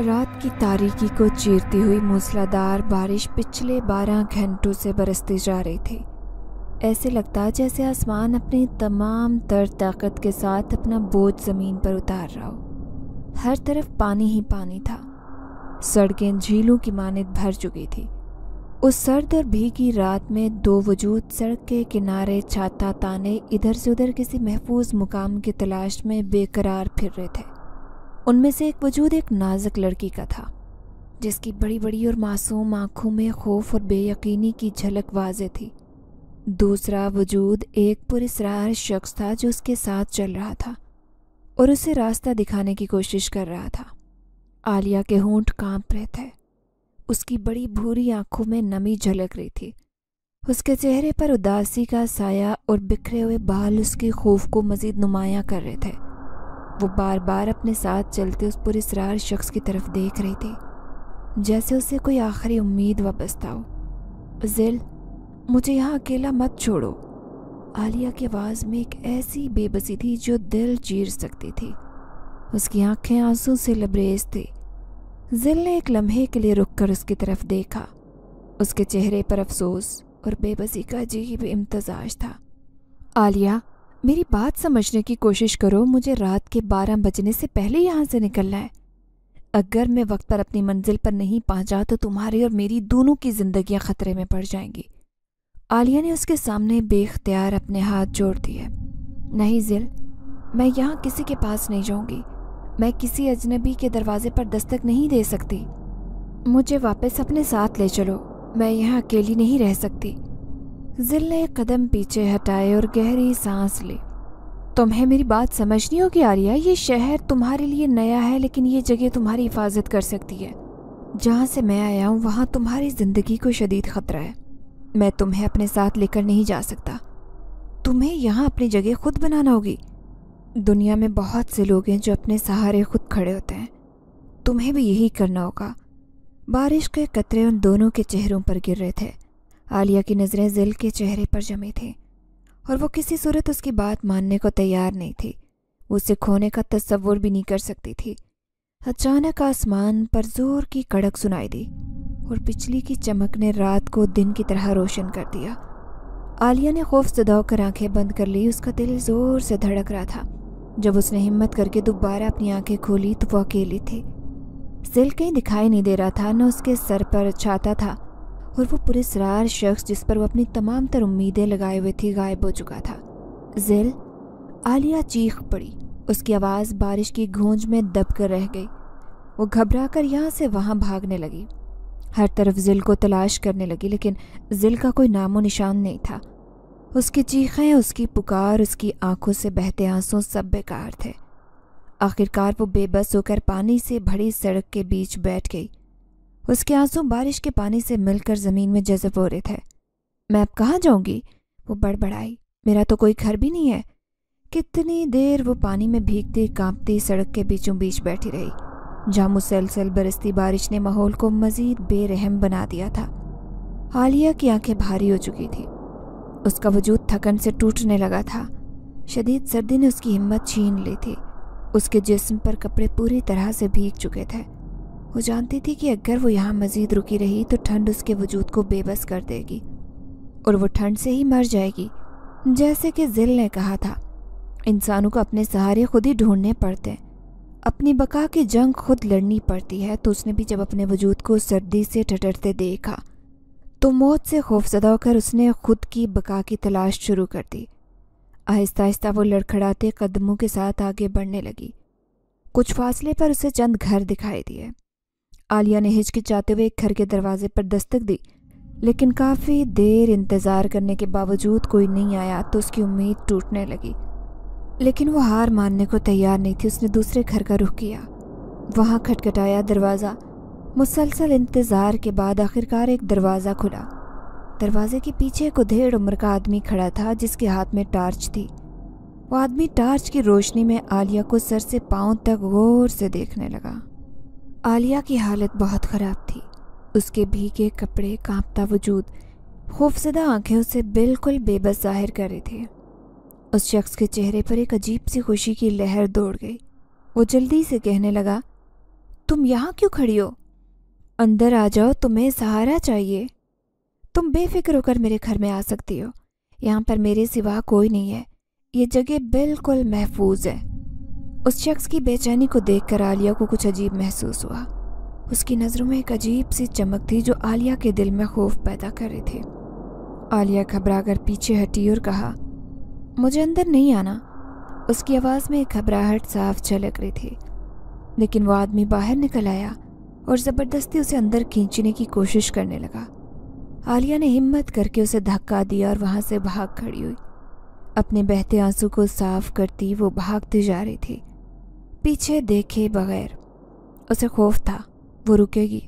रात की तारीकी को चीरती हुई मूसलाधार बारिश पिछले बारह घंटों से बरसती जा रही थी ऐसे लगता जैसे आसमान अपनी तमाम तर ताकत के साथ अपना बोझ ज़मीन पर उतार रहा हो हर तरफ पानी ही पानी था सड़कें झीलों की मानद भर चुकी थी उस सर्द और भीगी रात में दो वजूद सड़क के किनारे छाता ताने इधर से उधर किसी महफूज मुकाम की तलाश में बेकरार फिर रहे थे उनमें से एक वजूद एक नाजुक लड़की का था जिसकी बड़ी बड़ी और मासूम आँखों में खौफ और बेयकीनी की झलक वाज थी दूसरा वजूद एक पुरसरार शख्स था जो उसके साथ चल रहा था और उसे रास्ता दिखाने की कोशिश कर रहा था आलिया के होंठ कांप रहे थे उसकी बड़ी भूरी आंखों में नमी झलक रही थी उसके चेहरे पर उदासी का साया और बिखरे हुए बाल उसके खौफ को मज़ीद नुमाया कर रहे थे वो बार बार अपने साथ चलते उस पुरेसरार शख्स की तरफ देख रही थी जैसे उसे कोई आखिरी उम्मीद वापसता हो जिल मुझे यहाँ अकेला मत छोड़ो आलिया की आवाज़ में एक ऐसी बेबसी थी जो दिल चीर सकती थी उसकी आंखें आंसू से लबरेज थी जिल ने एक लम्हे के लिए रुककर उसकी तरफ देखा उसके चेहरे पर अफसोस और बेबसी का अजीब इम्तजाज था आलिया मेरी बात समझने की कोशिश करो मुझे रात के बारह बजने से पहले यहाँ से निकलना है अगर मैं वक्त पर अपनी मंजिल पर नहीं पहुँचा तो तुम्हारी और मेरी दोनों की जिंदगियां खतरे में पड़ जाएंगी आलिया ने उसके सामने बेख्तियार अपने हाथ जोड़ दिए नहीं जिल मैं यहाँ किसी के पास नहीं जाऊँगी मैं किसी अजनबी के दरवाजे पर दस्तक नहीं दे सकती मुझे वापस अपने साथ ले चलो मैं यहाँ अकेली नहीं रह सकती जिल ने कदम पीछे हटाए और गहरी सांस ली तुम्हें मेरी बात समझ नहीं होगी आर्या ये शहर तुम्हारे लिए नया है लेकिन ये जगह तुम्हारी हिफाजत कर सकती है जहाँ से मैं आया हूँ वहाँ तुम्हारी ज़िंदगी को शदीद ख़तरा है मैं तुम्हें अपने साथ लेकर नहीं जा सकता तुम्हें यहाँ अपनी जगह खुद बनाना होगी दुनिया में बहुत से लोग हैं जो अपने सहारे खुद खड़े होते हैं तुम्हें भी यही करना होगा बारिश के कतरे उन दोनों के चेहरों पर गिर रहे थे आलिया की नज़रें जिल के चेहरे पर जमे थे और वो किसी सूरत उसकी बात मानने को तैयार नहीं थी वो उसे खोने का तस्वुर भी नहीं कर सकती थी अचानक आसमान पर जोर की कड़क सुनाई दी और बिजली की चमक ने रात को दिन की तरह रोशन कर दिया आलिया ने खौफ से दौड़कर आंखें बंद कर ली उसका दिल ज़ोर से धड़क रहा था जब उसने हिम्मत करके दोबारा अपनी आंखें खोली तो वो अकेली थी सिल कहीं दिखाई नहीं दे रहा था न उसके सर पर छाता था और वो पुरेसरार शख्स जिस पर वो अपनी तमाम तर उम्मीदें लगाए हुए थी गायब हो चुका था जिल आलिया चीख पड़ी उसकी आवाज़ बारिश की गूंज में दब कर रह गई वो घबरा कर यहाँ से वहाँ भागने लगी हर तरफ जिल को तलाश करने लगी लेकिन जिल का कोई नामो निशान नहीं था उसकी चीखें उसकी पुकार उसकी आंखों से बहते आंसू सब बेकार थे आखिरकार वो बेबस होकर पानी से भरी सड़क के बीच बैठ गई उसके आंसू बारिश के पानी से मिलकर ज़मीन में जजब हो रहे थे मैं अब कहाँ जाऊंगी वो बड़बड़ाई मेरा तो कोई घर भी नहीं है कितनी देर वो पानी में भीगती कांपती सड़क के बीचों बीच बैठी रही जहाँ मुसलसल बरसती बारिश ने माहौल को मज़ीद बेरहम बना दिया था आलिया की आंखें भारी हो चुकी थी उसका वजूद थकन से टूटने लगा था शदीद सर्दी ने उसकी हिम्मत छीन ली थी उसके जिस्म पर कपड़े पूरी तरह से भीग चुके थे वो जानती थी कि अगर वो यहाँ मज़ीद रुकी रही तो ठंड उसके वजूद को बेबस कर देगी और वो ठंड से ही मर जाएगी जैसे कि जिल ने कहा था इंसानों को अपने सहारे खुद ही ढूंढने पड़ते हैं अपनी बका की जंग खुद लड़नी पड़ती है तो उसने भी जब अपने वजूद को सर्दी से ठटरते देखा तो मौत से खौफजदा होकर उसने खुद की बका की तलाश शुरू कर दी आहिस्ता आहिस्ता वो लड़खड़ाते कदमों के साथ आगे बढ़ने लगी कुछ फासले पर उसे चंद घर दिखाई दिए आलिया ने हिचकिचाते हुए घर के दरवाजे पर दस्तक दी लेकिन काफ़ी देर इंतज़ार करने के बावजूद कोई नहीं आया तो उसकी उम्मीद टूटने लगी लेकिन वो हार मानने को तैयार नहीं थी उसने दूसरे घर का रुख किया वहाँ खटखटाया दरवाज़ा मुसलसल इंतज़ार के बाद आखिरकार एक दरवाज़ा खुला दरवाजे के पीछे एक उधेड़ उम्र का आदमी खड़ा था जिसके हाथ में टार्च थी वो आदमी टार्च की रोशनी में आलिया को सर से पाँव तक गौर से देखने लगा आलिया की हालत बहुत ख़राब थी उसके भीगे कपड़े कांपता वजूद खौफजदा आंखें उसे बिल्कुल बेबस जाहिर कर रहे थे उस शख्स के चेहरे पर एक अजीब सी खुशी की लहर दौड़ गई वो जल्दी से कहने लगा तुम यहाँ क्यों खड़ी हो अंदर आ जाओ तुम्हें सहारा चाहिए तुम बेफिक्र होकर मेरे घर में आ सकती हो यहाँ पर मेरे सिवा कोई नहीं है ये जगह बिल्कुल महफूज है उस शख्स की बेचैनी को देखकर आलिया को कुछ अजीब महसूस हुआ उसकी नज़रों में एक अजीब सी चमक थी जो आलिया के दिल में खौफ पैदा कर रहे थे आलिया घबराकर पीछे हटी और कहा मुझे अंदर नहीं आना उसकी आवाज़ में एक घबराहट साफ झलक रही थी लेकिन वो आदमी बाहर निकल आया और ज़बरदस्ती उसे अंदर खींचने की कोशिश करने लगा आलिया ने हिम्मत करके उसे धक्का दिया और वहाँ से भाग खड़ी हुई अपने बहते आंसू को साफ करती वो भागती जा रही थी पीछे देखे बगैर उसे खौफ था वो रुकेगी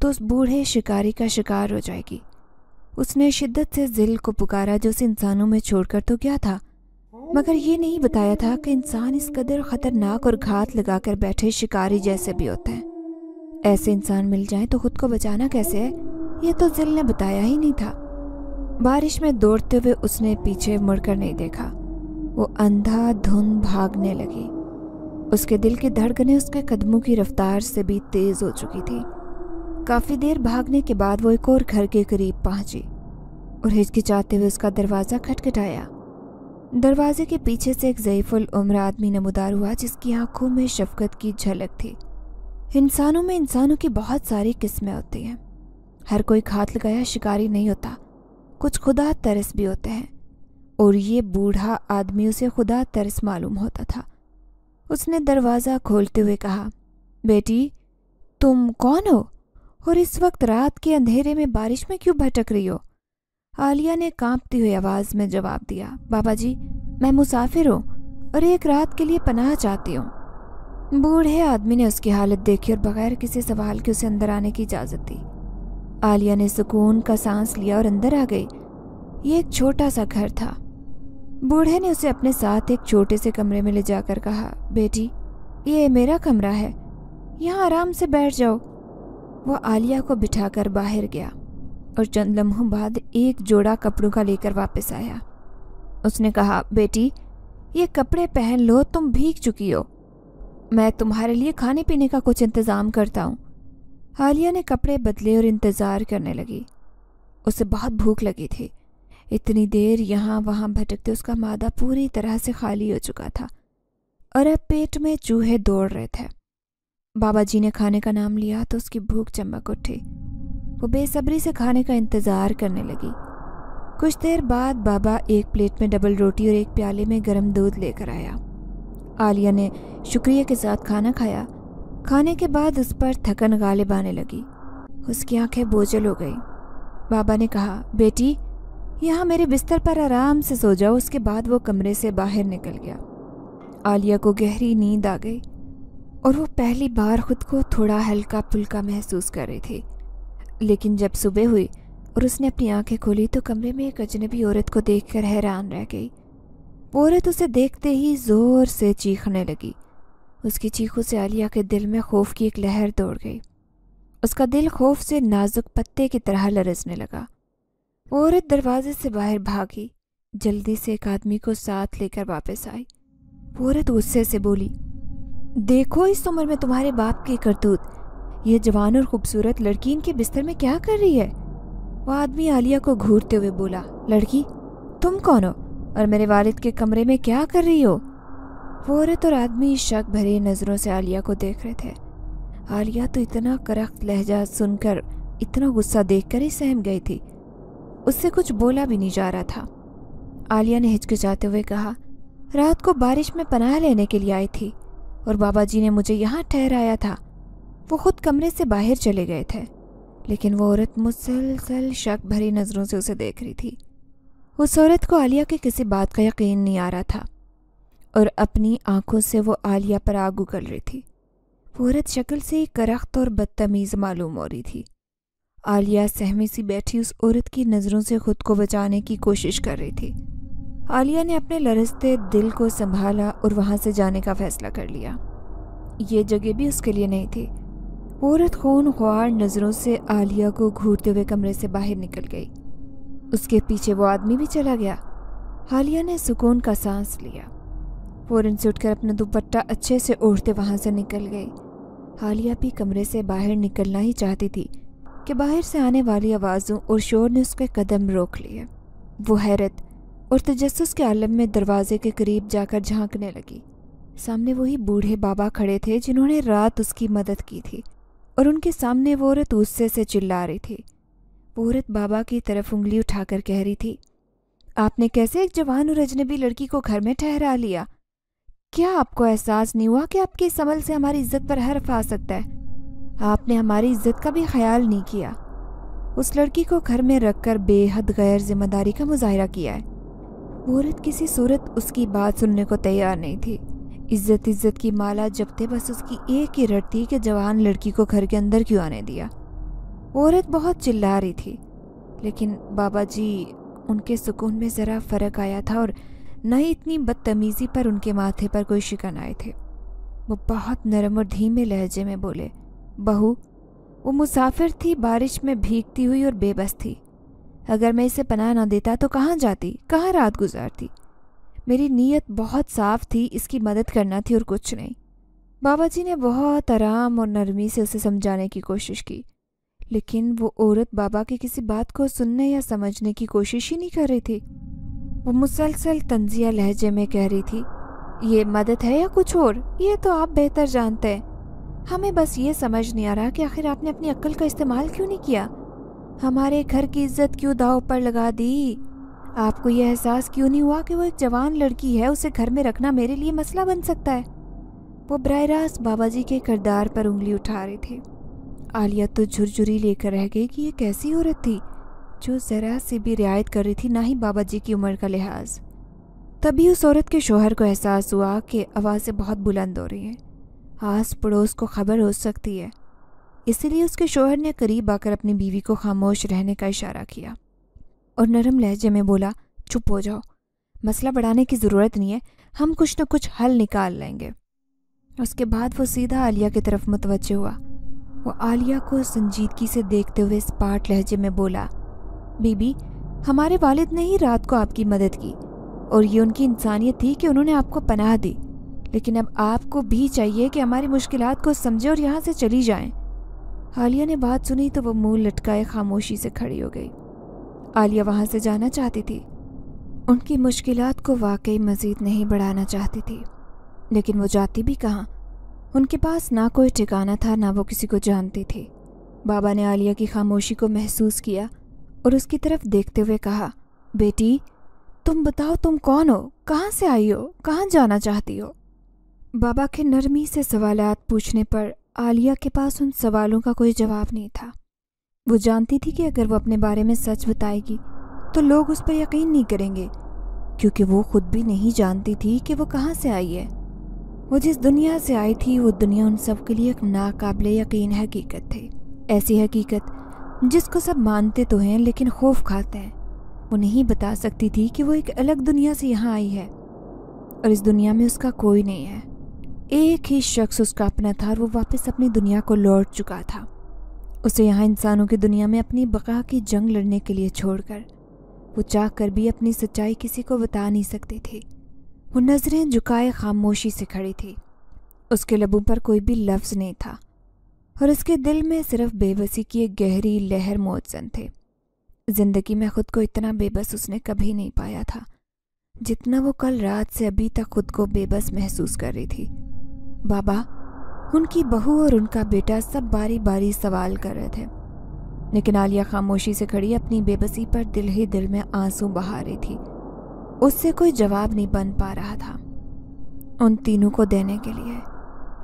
तो उस बूढ़े शिकारी का शिकार हो जाएगी उसने शिद्दत से जिल को पुकारा जो उसे इंसानों में छोड़कर तो गया था मगर ये नहीं बताया था कि इंसान इस कदर ख़तरनाक और घात लगाकर बैठे शिकारी जैसे भी होते हैं ऐसे इंसान मिल जाए तो खुद को बचाना कैसे है ये तो जिल ने बताया ही नहीं था बारिश में दौड़ते हुए उसने पीछे मुड़कर नहीं देखा वो अंधा धुन भागने लगी उसके दिल की धड़कनें उसके कदमों की रफ्तार से भी तेज हो चुकी थी काफ़ी देर भागने के बाद वो एक और घर के करीब पहुंची और हिचकिचाते हुए उसका दरवाज़ा खटखटाया दरवाजे के पीछे से एक जयफुल उम्र आदमी नमदार हुआ जिसकी आंखों में शफकत की झलक थी इंसानों में इंसानों की बहुत सारी किस्में होती हैं हर कोई घात लगाया शिकारी नहीं होता कुछ खुदा तरस भी होते हैं और ये बूढ़ा आदमी उसे खुदा तरस मालूम होता था उसने दरवाज़ा खोलते हुए कहा बेटी तुम कौन हो और इस वक्त रात के अंधेरे में बारिश में क्यों भटक रही हो आलिया ने कांपती हुई आवाज़ में जवाब दिया बाबा जी मैं मुसाफिर हूँ और एक रात के लिए पनाह चाहती हूँ बूढ़े आदमी ने उसकी हालत देखी और बगैर किसी सवाल के उसे अंदर आने की इजाज़त दी आलिया ने सुकून का सांस लिया और अंदर आ गई ये एक छोटा सा घर था बूढ़े ने उसे अपने साथ एक छोटे से कमरे में ले जाकर कहा बेटी ये मेरा कमरा है यहाँ आराम से बैठ जाओ वह आलिया को बिठाकर बाहर गया और चंद लम्हों बाद एक जोड़ा कपड़ों का लेकर वापस आया उसने कहा बेटी ये कपड़े पहन लो तुम भीग चुकी हो मैं तुम्हारे लिए खाने पीने का कुछ इंतज़ाम करता हूँ आलिया ने कपड़े बदले और इंतज़ार करने लगी उसे बहुत भूख लगी थी इतनी देर यहाँ वहाँ भटकते उसका मादा पूरी तरह से खाली हो चुका था और अब पेट में चूहे दौड़ रहे थे बाबा जी ने खाने का नाम लिया तो उसकी भूख चमक उठी वो बेसब्री से खाने का इंतज़ार करने लगी कुछ देर बाद बाबा एक प्लेट में डबल रोटी और एक प्याले में गर्म दूध लेकर आया आलिया ने शुक्रिया के साथ खाना खाया खाने के बाद उस पर थकन गालिब आने लगी उसकी आंखें बोझल हो गई बाबा ने कहा बेटी यहाँ मेरे बिस्तर पर आराम से सो जाओ उसके बाद वो कमरे से बाहर निकल गया आलिया को गहरी नींद आ गई और वो पहली बार खुद को थोड़ा हल्का फुल्का महसूस कर रही थी लेकिन जब सुबह हुई और उसने अपनी आंखें खोली तो कमरे में एक अजनबी औरत को देखकर हैरान रह गई वो औरत उसे देखते ही ज़ोर से चीखने लगी उसकी चीखों से आलिया के दिल में खौफ की एक लहर दौड़ गई उसका दिल खौफ से नाजुक पत्ते की तरह लरसने लगा औरत दरवाजे से बाहर भागी जल्दी से एक आदमी को साथ लेकर वापस आई औरत गुस्से से बोली देखो इस उम्र में तुम्हारे बाप की करतूत यह जवान और खूबसूरत लड़की इनके बिस्तर में क्या कर रही है वह आदमी आलिया को घूरते हुए बोला लड़की तुम कौन हो और मेरे वालिद के कमरे में क्या कर रही हो वो औरत और आदमी शक भरी नज़रों से आलिया को देख रहे थे आलिया तो इतना करख्त लहजा सुनकर इतना गुस्सा देखकर ही सहम गई थी उससे कुछ बोला भी नहीं जा रहा था आलिया ने हिचकिचाते हुए कहा रात को बारिश में पनाह लेने के लिए आई थी और बाबा जी ने मुझे यहाँ ठहराया था वो खुद कमरे से बाहर चले गए थे लेकिन वो औरत मुसलसल शक भरी नज़रों से उसे देख रही थी उस औरत को आलिया की किसी बात का यकीन नहीं आ रहा था और अपनी आंखों से वो आलिया पर आग उगल रही थी वो औरत शक्ल से ही करख्त और बदतमीज़ मालूम हो रही थी आलिया सहमी सी बैठी उस औरत की नज़रों से खुद को बचाने की कोशिश कर रही थी आलिया ने अपने लरसते दिल को संभाला और वहाँ से जाने का फैसला कर लिया ये जगह भी उसके लिए नहीं थी औरत खून ख्वार नज़रों से आलिया को घूरते हुए कमरे से बाहर निकल गई उसके पीछे वो आदमी भी चला गया आलिया ने सुकून का सांस लिया फ़ौरन से उठकर अपना दुपट्टा अच्छे से ओढ़ते वहाँ से निकल गई आलिया भी कमरे से बाहर निकलना ही चाहती थी कि बाहर से आने वाली आवाज़ों और शोर ने उसके कदम रोक लिए वो हैरत और तजस के आलम में दरवाजे के करीब जाकर झांकने लगी सामने वही बूढ़े बाबा खड़े थे जिन्होंने रात उसकी मदद की थी और उनके सामने वो औरत गुस्से से चिल्ला रही थी औरत बाबा की तरफ उंगली उठाकर कह रही थी आपने कैसे एक जवान और अजनबी लड़की को घर में ठहरा लिया क्या आपको एहसास नहीं हुआ कि आपके इस अमल से हमारी इज्जत पर हर्फ आ सकता है आपने हमारी इज्जत का भी ख्याल नहीं किया उस लड़की को घर में रखकर बेहद गैर जिम्मेदारी का मुजाहरा किया है औरत किसी सूरत उसकी बात सुनने को तैयार नहीं थी इज्जत इज्जत की माला जपते बस उसकी एक ही रट थी कि जवान लड़की को घर के अंदर क्यों आने दिया औरत बहुत चिल्ला रही थी लेकिन बाबा जी उनके सुकून में ज़रा फ़र्क आया था और न ही इतनी बदतमीज़ी पर उनके माथे पर कोई शिकन आए थे वो बहुत नरम और धीमे लहजे में बोले बहू वो मुसाफिर थी बारिश में भीगती हुई और बेबस थी अगर मैं इसे पनाह ना देता तो कहाँ जाती कहाँ रात गुजारती मेरी नीयत बहुत साफ थी इसकी मदद करना थी और कुछ नहीं बाबा जी ने बहुत आराम और नरमी से उसे समझाने की कोशिश की लेकिन वो औरत बाबा की किसी बात को सुनने या समझने की कोशिश ही नहीं कर रही थी वो मुसलसल तंजिया लहजे में कह रही थी ये मदद है या कुछ और ये तो आप बेहतर जानते हैं हमें बस ये समझ नहीं आ रहा कि आखिर आपने अपनी अक्ल का इस्तेमाल क्यों नहीं किया हमारे घर की इज्जत क्यों दाव पर लगा दी आपको यह एहसास क्यों नहीं हुआ कि वो एक जवान लड़की है उसे घर में रखना मेरे लिए मसला बन सकता है वो बर रास्त बाबा जी के किरदार पर उंगली उठा रहे थे आलिया तो झुरझुरी लेकर रह गई कि ये कैसी औरत थी जो ज़रा से भी रियायत कर रही थी ना ही बाबा जी की उम्र का लिहाज तभी उस औरत के शोहर को एहसास हुआ कि आवाज़ें बहुत बुलंद हो रही हैं आस पड़ोस को खबर हो सकती है इसलिए उसके शोहर ने करीब आकर अपनी बीवी को खामोश रहने का इशारा किया और नरम लहजे में बोला चुप हो जाओ मसला बढ़ाने की ज़रूरत नहीं है हम कुछ न कुछ हल निकाल लेंगे उसके बाद वो सीधा आलिया की तरफ मुतवजह हुआ वो आलिया को संजीदगी से देखते हुए इस पाठ लहजे में बोला बीबी हमारे वालिद ने ही रात को आपकी मदद की और ये उनकी इंसानियत थी कि उन्होंने आपको पनाह दी लेकिन अब आपको भी चाहिए कि हमारी मुश्किल को समझे और यहाँ से चली जाएं। आलिया ने बात सुनी तो वो मुंह लटकाए खामोशी से खड़ी हो गई आलिया वहाँ से जाना चाहती थी उनकी मुश्किल को वाकई मज़ीद नहीं बढ़ाना चाहती थी लेकिन वो जाती भी कहाँ उनके पास ना कोई ठिकाना था ना वो किसी को जानती थी बाबा ने आलिया की खामोशी को महसूस किया और उसकी तरफ देखते हुए कहा बेटी तुम बताओ तुम कौन हो कहाँ से आई हो कहाँ जाना चाहती हो बाबा के नरमी से सवालात पूछने पर आलिया के पास उन सवालों का कोई जवाब नहीं था वो जानती थी कि अगर वो अपने बारे में सच बताएगी तो लोग उस पर यकीन नहीं करेंगे क्योंकि वो खुद भी नहीं जानती थी कि वो कहाँ से आई है वो जिस दुनिया से आई थी वो दुनिया उन सब के लिए एक नाकबिल यकीन हकीकत थी ऐसी हकीकत जिसको सब मानते तो हैं लेकिन खौफ खाते हैं वो नहीं बता सकती थी कि वो एक अलग दुनिया से यहाँ आई है और इस दुनिया में उसका कोई नहीं है एक ही शख्स उसका अपना था और वो वापस अपनी दुनिया को लौट चुका था उसे यहाँ इंसानों की दुनिया में अपनी बका की जंग लड़ने के लिए छोड़कर वो चाह कर भी अपनी सच्चाई किसी को बता नहीं सकती थी वो नज़रें झुकाए खामोशी से खड़ी थी उसके लबों पर कोई भी लफ्ज़ नहीं था और उसके दिल में सिर्फ बेबसी की एक गहरी लहर मौजन थे ज़िंदगी में ख़ुद को इतना बेबस उसने कभी नहीं पाया था जितना वो कल रात से अभी तक खुद को बेबस महसूस कर रही थी बाबा उनकी बहू और उनका बेटा सब बारी बारी सवाल कर रहे थे लेकिन आलिया खामोशी से खड़ी अपनी बेबसी पर दिल ही दिल में आंसू बहा रही थी उससे कोई जवाब नहीं बन पा रहा था उन तीनों को देने के लिए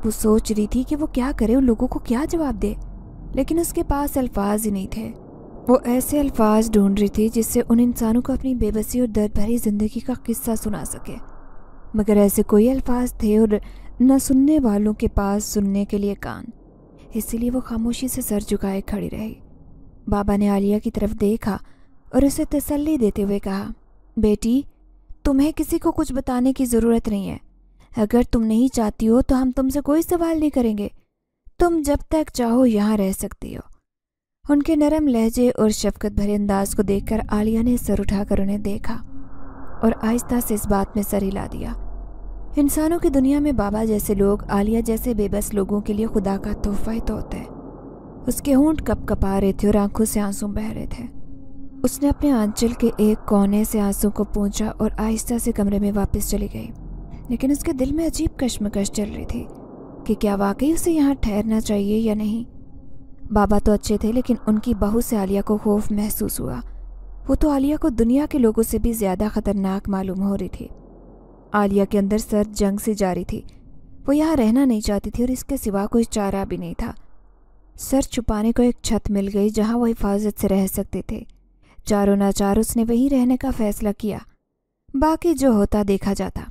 वो सोच रही थी कि वो क्या करे उन लोगों को क्या जवाब दे लेकिन उसके पास अल्फाज ही नहीं थे वो ऐसे अल्फाज ढूंढ रही थी जिससे उन इंसानों को अपनी बेबसी और दर भरी ज़िंदगी का किस्सा सुना सके मगर ऐसे कोई अल्फाज थे और न सुनने वालों के पास सुनने के लिए कान इसलिए वो खामोशी से सर झुकाए खड़ी रही बाबा ने आलिया की तरफ देखा और उसे तसल्ली देते हुए कहा बेटी तुम्हें किसी को कुछ बताने की ज़रूरत नहीं है अगर तुम नहीं चाहती हो तो हम तुमसे कोई सवाल नहीं करेंगे तुम जब तक चाहो यहाँ रह सकती हो उनके नरम लहजे और शफकत भरे अंदाज को देखकर आलिया ने सर उठाकर उन्हें देखा और आहिस्ता से इस बात में सर हिला दिया इंसानों की दुनिया में बाबा जैसे लोग आलिया जैसे बेबस लोगों के लिए खुदा का तोहफा ही तो होता है उसके ऊँट कप कपा रहे थे और आंखों से आंसू बह रहे थे उसने अपने आंचल के एक कोने से आंसू को पूछा और आहिस्ता से कमरे में वापस चली गई लेकिन उसके दिल में अजीब कश्मकश चल रही थी कि क्या वाकई उसे यहाँ ठहरना चाहिए या नहीं बाबा तो अच्छे थे लेकिन उनकी बहू से आलिया को खौफ महसूस हुआ वो तो आलिया को दुनिया के लोगों से भी ज़्यादा ख़तरनाक मालूम हो रही थी आलिया के अंदर सर जंग से जारी थी वो यहाँ रहना नहीं चाहती थी और इसके सिवा कोई चारा भी नहीं था सर छुपाने को एक छत मिल गई जहाँ वो हिफाजत से रह सकते थे चारों नाचार उसने वहीं रहने का फैसला किया बाकी जो होता देखा जाता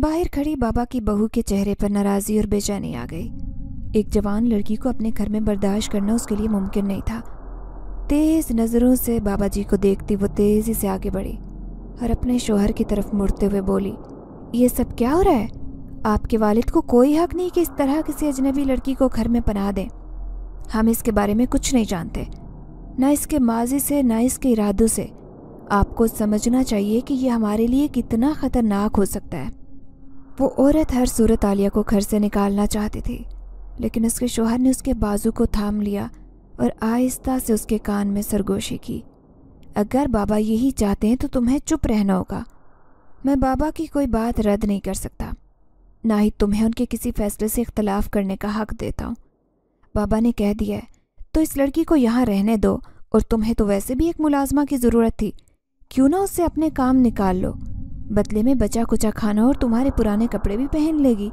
बाहर खड़ी बाबा की बहू के चेहरे पर नाराज़गी और बेचैनी आ गई एक जवान लड़की को अपने घर में बर्दाश्त करना उसके लिए मुमकिन नहीं था तेज़ नज़रों से बाबा जी को देखती वो तेज़ी से आगे बढ़ी और अपने शोहर की तरफ मुड़ते हुए बोली ये सब क्या हो रहा है आपके वालिद को कोई हक नहीं कि इस तरह किसी अजनबी लड़की को घर में पना दें हम इसके बारे में कुछ नहीं जानते ना इसके माजी से ना इसके इरादों से आपको समझना चाहिए कि यह हमारे लिए कितना ख़तरनाक हो सकता है वो औरत हर सूरत आलिया को घर से निकालना चाहती थी लेकिन उसके शोहर ने उसके बाजू को थाम लिया और आहिस्ता से उसके कान में सरगोशी की अगर बाबा यही चाहते हैं तो तुम्हें चुप रहना होगा मैं बाबा की कोई बात रद्द नहीं कर सकता ना ही तुम्हें उनके किसी फैसले से इख्तलाफ करने का हक देता हूँ बाबा ने कह दिया है तो इस लड़की को यहाँ रहने दो और तुम्हें तो वैसे भी एक मुलाजमा की ज़रूरत थी क्यों ना उससे अपने काम निकाल लो बदले में बचा कुचा खाना और तुम्हारे पुराने कपड़े भी पहन लेगी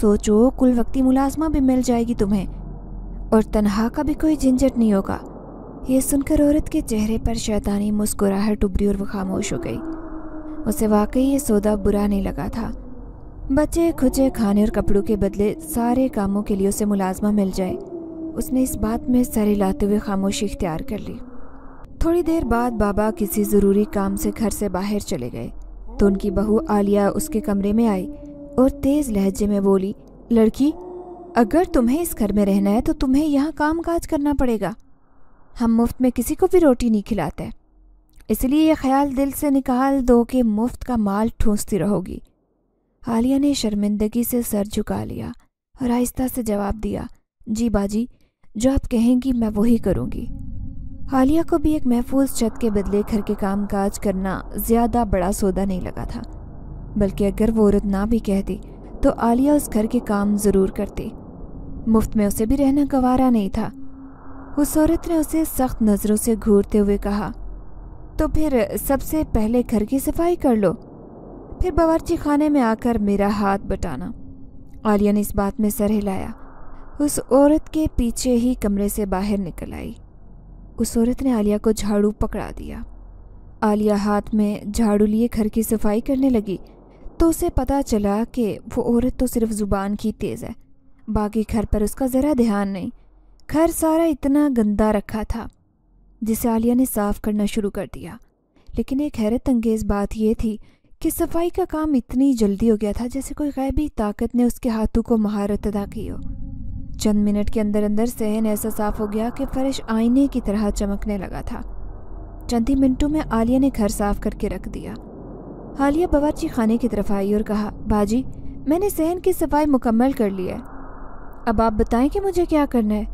सोचो कुल वक्ती मुलाजमा भी मिल जाएगी तुम्हें और तनहा का भी कोई झंझट नहीं होगा यह सुनकर औरत के चेहरे पर शैतानी मुस्कुराहट उभरी और वह खामोश हो गई उसे वाकई ये सौदा बुरा नहीं लगा था बच्चे खुचे खाने और कपड़ों के बदले सारे कामों के लिए उसे मुलाजमा मिल जाए उसने इस बात में सर हिलाते हुए खामोशी इख्तियार कर ली थोड़ी देर बाद बाबा किसी ज़रूरी काम से घर से बाहर चले गए तो उनकी बहू आलिया उसके कमरे में आई और तेज़ लहजे में बोली लड़की अगर तुम्हें इस घर में रहना है तो तुम्हें यहाँ काम काज करना पड़ेगा हम मुफ्त में किसी को भी रोटी नहीं खिलाते इसलिए यह ख्याल दिल से निकाल दो कि मुफ्त का माल ठूंसती रहोगी आलिया ने शर्मिंदगी से सर झुका लिया और आहिस्ता से जवाब दिया जी बाजी जो आप कहेंगी मैं वही करूँगी हालिया को भी एक महफूज छत के बदले घर के काम काज करना ज़्यादा बड़ा सौदा नहीं लगा था बल्कि अगर वो औरत ना भी कहती तो आलिया उस घर के काम ज़रूर करती मुफ्त में उसे भी रहना गवारा नहीं था उस औरत ने उसे सख्त नज़रों से घूरते हुए कहा तो फिर सबसे पहले घर की सफाई कर लो फिर बावरची खाने में आकर मेरा हाथ बटाना आलिया ने इस बात में सर हिलाया उस औरत के पीछे ही कमरे से बाहर निकल आई उस औरत ने आलिया को झाड़ू पकड़ा दिया आलिया हाथ में झाड़ू लिए घर की सफाई करने लगी तो उसे पता चला कि वो औरत तो सिर्फ ज़ुबान की तेज़ है बाकी घर पर उसका ज़रा ध्यान नहीं घर सारा इतना गंदा रखा था जिसे आलिया ने साफ करना शुरू कर दिया लेकिन एक हैरत अंगेज़ बात यह थी कि सफाई का काम इतनी जल्दी हो गया था जैसे कोई गैबी ताकत ने उसके हाथों को महारत अदा की हो चंद मिनट के अंदर अंदर सहन ऐसा साफ हो गया कि फर्श आईने की तरह चमकने लगा था चंद ही मिनटों में आलिया ने घर साफ करके रख दिया आलिया बावर्ची खाने की तरफ आई और कहा बाजी मैंने सहन की सफाई मुकम्मल कर ली है अब आप बताएं कि मुझे क्या करना है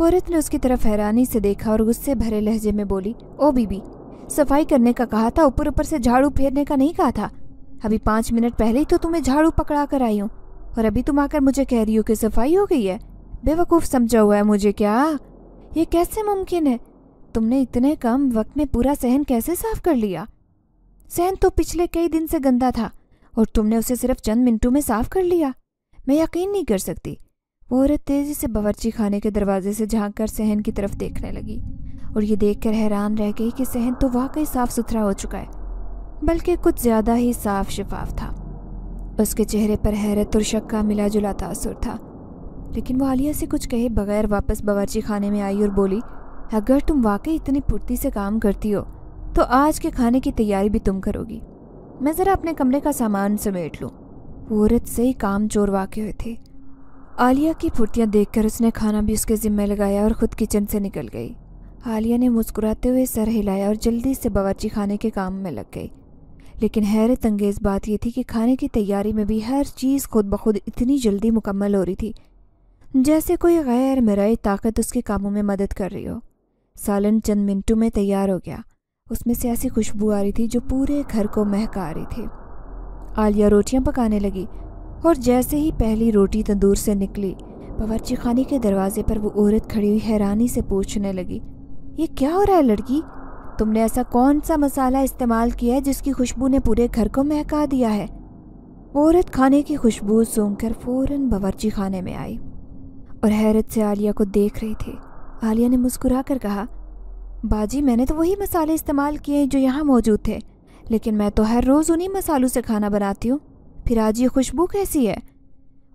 औरत ने उसकी तरफ हैरानी से देखा और गुस्से भरे लहजे में बोली ओ बीबी सफाई करने का कहा था ऊपर ऊपर से झाड़ू फेरने का नहीं कहा था अभी पांच मिनट पहले ही तो तुम्हें झाड़ू पकड़ा कर आई हूँ और अभी तुम आकर मुझे कह रही हो कि सफाई हो गई है बेवकूफ़ समझा हुआ है मुझे क्या ये कैसे मुमकिन है तुमने इतने कम वक्त में पूरा सहन कैसे साफ कर लिया सहन तो पिछले कई दिन से गंदा था और तुमने उसे सिर्फ चंद मिनटों में साफ कर लिया मैं यकीन नहीं कर सकती औरत तेज़ी से बावरची खाने के दरवाजे से झांक कर सहन की तरफ देखने लगी और ये देखकर हैरान रह गई कि सहन तो वाकई साफ़ सुथरा हो चुका है बल्कि कुछ ज़्यादा ही साफ शफाफ था उसके चेहरे पर हैरत और शक का मिला जुला तासुर था लेकिन वो आलिया से कुछ कहे बगैर वापस बावरची खाने में आई और बोली अगर तुम वाकई इतनी फुर्ती से काम करती हो तो आज के खाने की तैयारी भी तुम करोगी मैं ज़रा अपने कमरे का सामान समेट लूँ औरत से ही काम चोर वाक्य हुए थे आलिया की फुर्तियाँ देखकर उसने खाना भी उसके ज़िम्मे लगाया और ख़ुद किचन से निकल गई आलिया ने मुस्कुराते हुए सर हिलाया और जल्दी से बावची खाने के काम में लग गई लेकिन हैरत अंगेज़ बात यह थी कि खाने की तैयारी में भी हर चीज़ खुद ब खुद इतनी जल्दी मुकम्मल हो रही थी जैसे कोई गैर मराई ताकत उसके कामों में मदद कर रही हो सालन चंद मिनटों में तैयार हो गया उसमें से ऐसी खुशबू आ रही थी जो पूरे घर को महका रही थी आलिया रोटियां पकाने लगी और जैसे ही पहली रोटी तंदूर से निकली बावरची खाने के दरवाजे पर वो औरत खड़ी हुई हैरानी से पूछने लगी ये क्या हो रहा है लड़की तुमने ऐसा कौन सा मसाला इस्तेमाल किया है जिसकी खुशबू ने पूरे घर को महका दिया है औरत खाने की खुशबू सूंघकर फौरन बावरची खाने में आई और हैरत से आलिया को देख रही थी आलिया ने मुस्कुरा कर कहा बाजी मैंने तो वही मसाले इस्तेमाल किए जो यहाँ मौजूद थे लेकिन मैं तो हर रोज़ उन्हीं मसालों से खाना बनाती हूँ फिर आज ये खुशबू कैसी है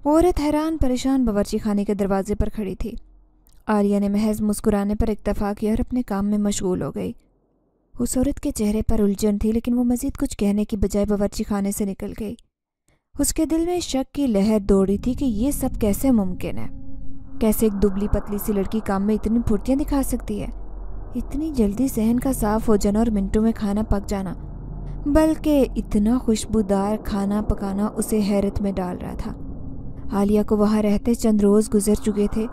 औरत हैरान परेशान बावरची खाने के दरवाजे पर खड़ी थी आर्या ने महज मुस्कुराने पर इतफा किया और अपने काम में मशगूल हो गई उस औरत के चेहरे पर उलझन थी लेकिन वो मज़ीद कुछ कहने की बजाय बावरची खाने से निकल गई उसके दिल में शक की लहर दौड़ी थी कि ये सब कैसे मुमकिन है कैसे एक दुबली पतली सी लड़की काम में इतनी फुर्तियाँ दिखा सकती है इतनी जल्दी सहन का साफ हो जाना और मिनटों में खाना पक जाना बल्कि इतना खुशबूदार खाना पकाना उसे हैरत में डाल रहा था हालिया को वहाँ रहते चंद रोज़ गुजर चुके थे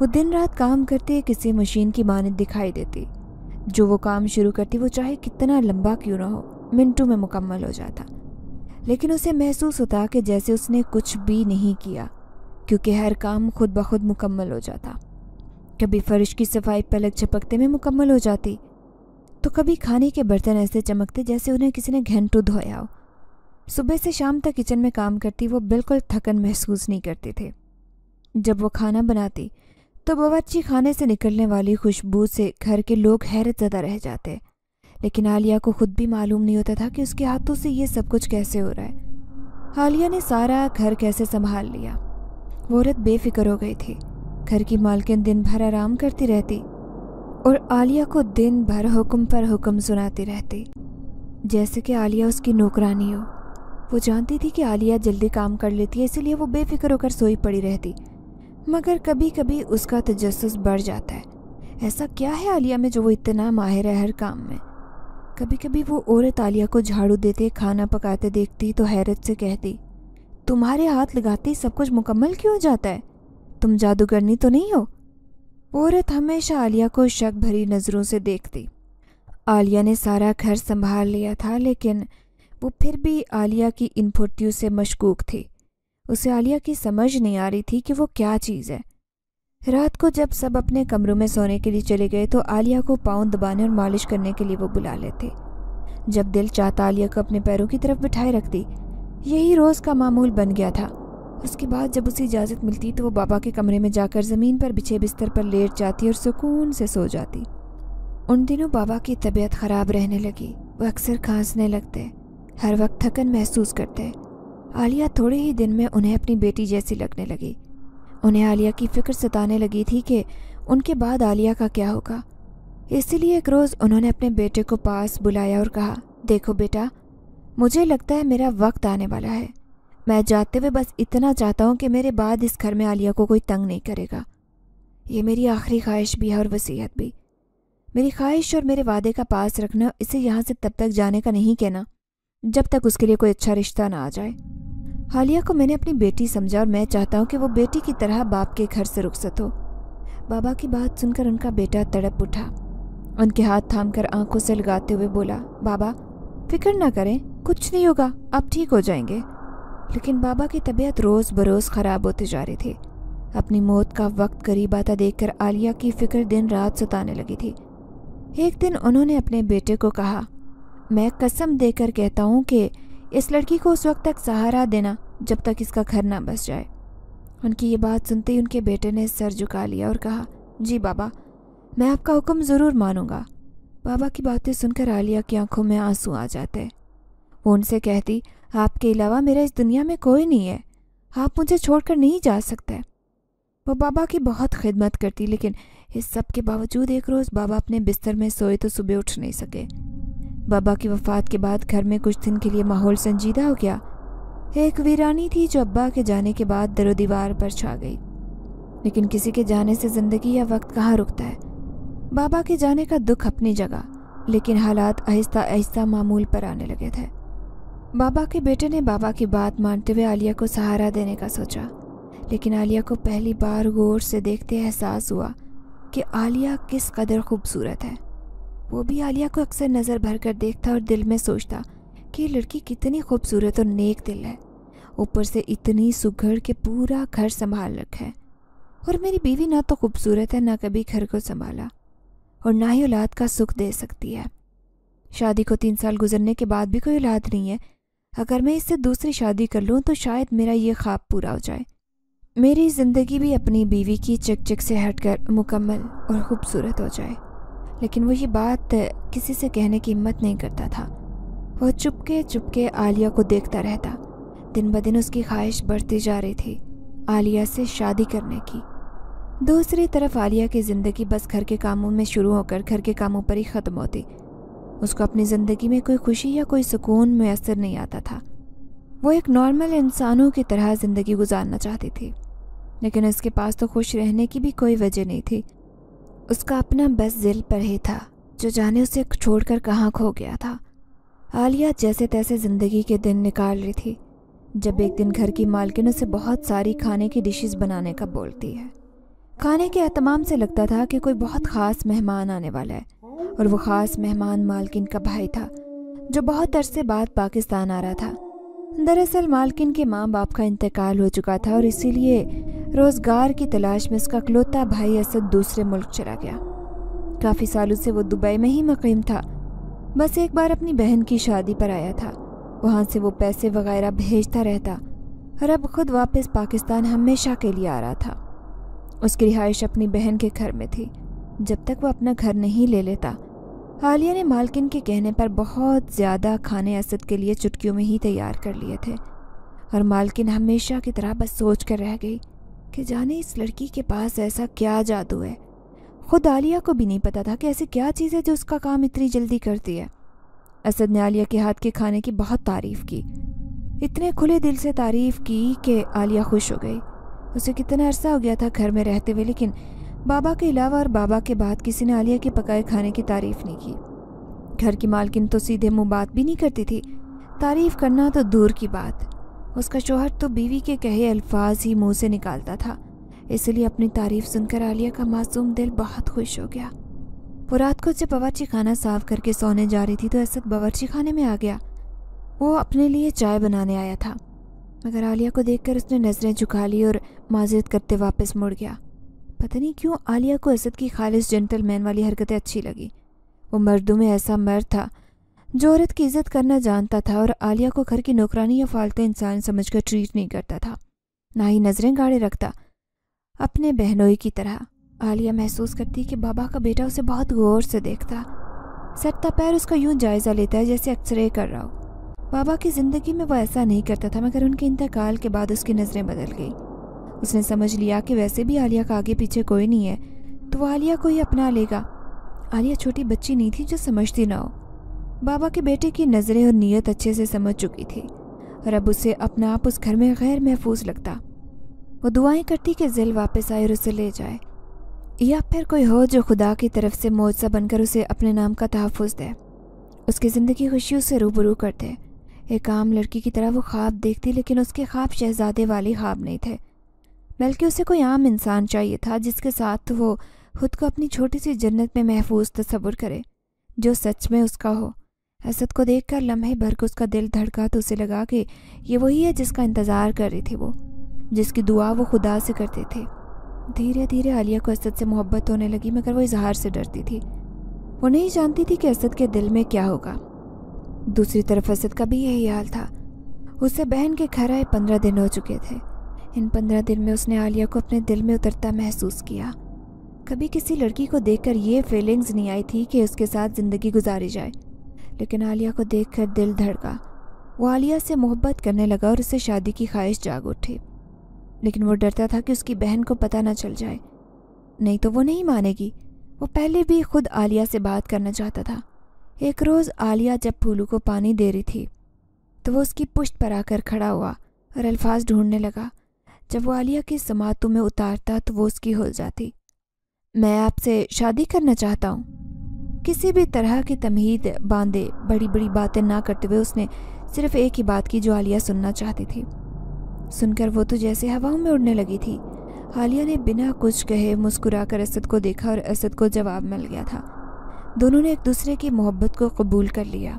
वो दिन रात काम करते किसी मशीन की मानद दिखाई देती जो वो काम शुरू करती वो चाहे कितना लंबा क्यों ना हो मिनटों में मुकम्मल हो जाता लेकिन उसे महसूस होता कि जैसे उसने कुछ भी नहीं किया क्योंकि हर काम खुद ब खुद मुकम्मल हो जाता कभी फर्श की सफाई पलक झपकते में मुकम्मल हो जाती तो कभी खाने के बर्तन ऐसे चमकते जैसे उन्हें किसी ने घंटों धोया हो सुबह से शाम तक किचन में काम करती वो बिल्कुल थकन महसूस नहीं करते थे जब वो खाना बनाती तो बावर्ची खाने से निकलने वाली खुशबू से घर के लोग हैरत ज़्यादा रह जाते लेकिन आलिया को खुद भी मालूम नहीं होता था कि उसके हाथों से ये सब कुछ कैसे हो रहा है आलिया ने सारा घर कैसे संभाल लिया वो औरत बेफिक्र हो गई थी घर की मालकिन दिन भर आराम करती रहती और आलिया को दिन भर हुक्म पर हुक्म सुनाते रहते जैसे कि आलिया उसकी नौकरानी हो वो जानती थी कि आलिया जल्दी काम कर लेती है इसलिए वो बेफिक्र होकर सोई पड़ी रहती मगर कभी कभी उसका तजस बढ़ जाता है ऐसा क्या है आलिया में जो वो इतना माहिर है हर काम में कभी कभी वो औरत आलिया को झाड़ू देते खाना पकाते देखती तो हैरत से कहती तुम्हारे हाथ लगाते सब कुछ मुकम्मल क्यों हो जाता है तुम जादूगरनी तो नहीं हो औरत हमेशा आलिया को शक भरी नज़रों से देखती आलिया ने सारा घर संभाल लिया था लेकिन वो फिर भी आलिया की इन फुर्तियों से मशकूक थी उसे आलिया की समझ नहीं आ रही थी कि वो क्या चीज़ है रात को जब सब अपने कमरों में सोने के लिए चले गए तो आलिया को पाँव दबाने और मालिश करने के लिए वो बुला लेते जब दिल चाहता आलिया को अपने पैरों की तरफ बिठाए रखती यही रोज़ का मामूल बन गया था इसके बाद जब उसे इजाज़त मिलती तो वो बाबा के कमरे में जाकर ज़मीन पर बिछे बिस्तर पर लेट जाती और सुकून से सो जाती उन दिनों बाबा की तबीयत ख़राब रहने लगी वो अक्सर खांसने लगते हर वक्त थकन महसूस करते आलिया थोड़े ही दिन में उन्हें अपनी बेटी जैसी लगने लगी उन्हें आलिया की फ़िक्र सताने लगी थी कि उनके बाद आलिया का क्या होगा इसीलिए एक रोज़ उन्होंने अपने बेटे को पास बुलाया और कहा देखो बेटा मुझे लगता है मेरा वक्त आने वाला है मैं जाते हुए बस इतना चाहता हूँ कि मेरे बाद इस घर में आलिया को कोई तंग नहीं करेगा ये मेरी आखिरी ख्वाहिश भी है और वसीयत भी मेरी ख्वाहिश और मेरे वादे का पास रखना इसे यहाँ से तब तक जाने का नहीं कहना जब तक उसके लिए कोई अच्छा रिश्ता ना आ जाए हालिया को मैंने अपनी बेटी समझा और मैं चाहता हूँ कि वो बेटी की तरह बाप के घर से रुखसत हो बाबा की बात सुनकर उनका बेटा तड़प उठा उनके हाथ थाम कर आंखों से लगाते हुए बोला बाबा फिक्र ना करें कुछ नहीं होगा आप ठीक हो जाएंगे लेकिन बाबा की तबीयत रोज़ बरोज़ ख़राब होती जा रही थी अपनी मौत का वक्त करीब आता देखकर आलिया की फ़िक्र दिन रात सताने लगी थी एक दिन उन्होंने अपने बेटे को कहा मैं कसम देकर कहता हूँ कि इस लड़की को उस वक्त तक सहारा देना जब तक इसका घर ना बस जाए उनकी ये बात सुनते ही उनके बेटे ने सर झुका लिया और कहा जी बाबा मैं आपका हुक्म ज़रूर मानूंगा बाबा की बातें सुनकर आलिया की आंखों में आंसू आ जाते वो उनसे कहती आपके अलावा मेरा इस दुनिया में कोई नहीं है आप मुझे छोड़कर नहीं जा सकते वो बाबा की बहुत खिदमत करती लेकिन इस सब के बावजूद एक रोज़ बाबा अपने बिस्तर में सोए तो सुबह उठ नहीं सके बाबा की वफ़ात के बाद घर में कुछ दिन के लिए माहौल संजीदा हो गया एक वीरानी थी जो अब्बा के जाने के बाद दरो दीवार पर छा गई लेकिन किसी के जाने से ज़िंदगी या वक्त कहाँ रुकता है बाबा के जाने का दुख अपनी जगह लेकिन हालात आहिस्ता आहिस्ता मामूल पर आने लगे थे बाबा के बेटे ने बाबा की बात मानते हुए आलिया को सहारा देने का सोचा लेकिन आलिया को पहली बार गौर से देखते एहसास हुआ कि आलिया किस कदर खूबसूरत है वो भी आलिया को अक्सर नज़र भर कर देखता और दिल में सोचता कि ये लड़की कितनी खूबसूरत और नेक दिल है ऊपर से इतनी सुघड़ के पूरा घर संभाल रखा है और मेरी बीवी ना तो खूबसूरत है ना कभी घर को संभाला और ना ही औलाद का सुख दे सकती है शादी को तीन साल गुजरने के बाद भी कोई औलाद नहीं है अगर मैं इससे दूसरी शादी कर लूँ तो शायद मेरा ये ख्वाब पूरा हो जाए मेरी ज़िंदगी भी अपनी बीवी की चक से हटकर मुकम्मल और ख़ूबसूरत हो जाए लेकिन वो ये बात किसी से कहने की हिम्मत नहीं करता था वह चुपके चुपके आलिया को देखता रहता दिन ब दिन उसकी ख्वाहिश बढ़ती जा रही थी आलिया से शादी करने की दूसरी तरफ आलिया की ज़िंदगी बस घर के कामों में शुरू होकर घर के कामों पर ही ख़त्म होती उसको अपनी ज़िंदगी में कोई खुशी या कोई सुकून मैसर नहीं आता था वो एक नॉर्मल इंसानों की तरह ज़िंदगी गुजारना चाहती थी लेकिन उसके पास तो खुश रहने की भी कोई वजह नहीं थी उसका अपना बस दिल पर ही था जो जाने उसे छोड़कर कहाँ खो गया था आलिया जैसे तैसे ज़िंदगी के दिन निकाल रही थी जब एक दिन घर की मालकिन उसे बहुत सारी खाने की डिशेस बनाने का बोलती है खाने के अहतमाम से लगता था कि कोई बहुत ख़ास मेहमान आने वाला है और वो ख़ास मेहमान मालकिन का भाई था जो बहुत अरसे बाद पाकिस्तान आ रहा था दरअसल मालकिन के माँ बाप का इंतकाल हो चुका था और इसीलिए रोज़गार की तलाश में उसका कलौता भाई असद दूसरे मुल्क चला गया काफ़ी सालों से वो दुबई में ही मुकीम था बस एक बार अपनी बहन की शादी पर आया था वहाँ से वो पैसे वगैरह भेजता रहता और अब खुद वापस पाकिस्तान हमेशा के लिए आ रहा था उसकी रिहाइश अपनी बहन के घर में थी जब तक वह अपना घर नहीं ले लेता हालिया ने मालकिन के कहने पर बहुत ज़्यादा खाने असद के लिए चुटकियों में ही तैयार कर लिए थे और मालकिन हमेशा की तरह बस सोच कर रह गई कि जाने इस लड़की के पास ऐसा क्या जादू है खुद आलिया को भी नहीं पता था कि ऐसी क्या चीज़ है जो उसका काम इतनी जल्दी करती है असद ने आलिया के हाथ के खाने की बहुत तारीफ़ की इतने खुले दिल से तारीफ़ की कि आलिया खुश हो गई उसे कितना अरसा हो गया था घर में रहते हुए लेकिन बाबा के अलावा और बाबा के बाद किसी ने आलिया के पकाए खाने की तारीफ नहीं की घर की मालकिन तो सीधे मुँह बात भी नहीं करती थी तारीफ करना तो दूर की बात उसका शोहर तो बीवी के कहे अल्फाज ही मुंह से निकालता था इसलिए अपनी तारीफ सुनकर आलिया का मासूम दिल बहुत खुश हो गया वो रात को जब बावरची खाना साफ करके सोने जा रही थी तो असद बावरची खाने में आ गया वो अपने लिए चाय बनाने आया था मगर आलिया को देखकर उसने नज़रें झुका ली और माजरत करते वापस मुड़ गया पता नहीं क्यों आलिया को असद की खालिश जेंटलमैन वाली हरकतें अच्छी लगी वो मर्दों में ऐसा मर्द था जो औरत की इज्जत करना जानता था और आलिया को घर की नौकरानी या फालतू इंसान समझकर ट्रीट नहीं करता था ना ही नज़रें गाड़े रखता अपने बहनोई की तरह आलिया महसूस करती कि बाबा का बेटा उसे बहुत गौर से देखता सट्टा पैर उसका यूं जायज़ा लेता है जैसे एक्सरे कर रहा हो बाबा की ज़िंदगी में वो ऐसा नहीं करता था मगर उनके इंतकाल के बाद उसकी नज़रें बदल गई उसने समझ लिया कि वैसे भी आलिया का आगे पीछे कोई नहीं है तो वह आलिया को ही अपना लेगा आलिया छोटी बच्ची नहीं थी जो समझती ना हो बाबा के बेटे की नज़रें और नीयत अच्छे से समझ चुकी थी और अब उसे अपना आप उस घर में गैर महफूज लगता वो दुआएं करती कि जिल वापस आए और उसे ले जाए या फिर कोई हो जो खुदा की तरफ से मुआवजा बनकर उसे अपने नाम का तहफ़ दे उसकी ज़िंदगी खुशी उसे रूबरू कर दे एक आम लड़की की तरह वो ख्वाब देखती लेकिन उसके ख्वाब शहजादे वाले ख्वाब नहीं थे बल्कि उसे कोई आम इंसान चाहिए था जिसके साथ वो खुद को अपनी छोटी सी जन्नत में महफूज तस्वुर करे जो सच में उसका हो असद को देखकर लम्हे भर को उसका दिल धड़का तो उसे लगा कि ये वही है जिसका इंतज़ार कर रही थी वो जिसकी दुआ वो खुदा से करते थे धीरे धीरे आलिया को असद से मोहब्बत होने लगी मगर वो इजहार से डरती थी वो नहीं जानती थी कि असद के दिल में क्या होगा दूसरी तरफ असद का भी यही हाल था उसे बहन के घर आए पंद्रह दिन हो चुके थे इन पंद्रह दिन में उसने आलिया को अपने दिल में उतरता महसूस किया कभी किसी लड़की को देखकर ये फीलिंग्स नहीं आई थी कि उसके साथ ज़िंदगी गुजारी जाए लेकिन आलिया को देखकर दिल धड़का वो आलिया से मोहब्बत करने लगा और उसे शादी की ख्वाहिश जाग उठी लेकिन वो डरता था कि उसकी बहन को पता ना चल जाए नहीं तो वो नहीं मानेगी वो पहले भी खुद आलिया से बात करना चाहता था एक रोज़ आलिया जब फूलू को पानी दे रही थी तो वो उसकी पुश्त पर आकर खड़ा हुआ और अल्फाज ढूंढने लगा जब वो आलिया की समातों में उतारता तो वो उसकी हो जाती मैं आपसे शादी करना चाहता हूँ किसी भी तरह की तमहीद बांधे बड़ी बड़ी बातें ना करते हुए उसने सिर्फ एक ही बात की जो आलिया सुनना चाहती थी सुनकर वो तो जैसे हवाओं में उड़ने लगी थी आलिया ने बिना कुछ कहे मुस्कुरा कर असद को देखा और असद को जवाब मिल गया था दोनों ने एक दूसरे की मोहब्बत को कबूल कर लिया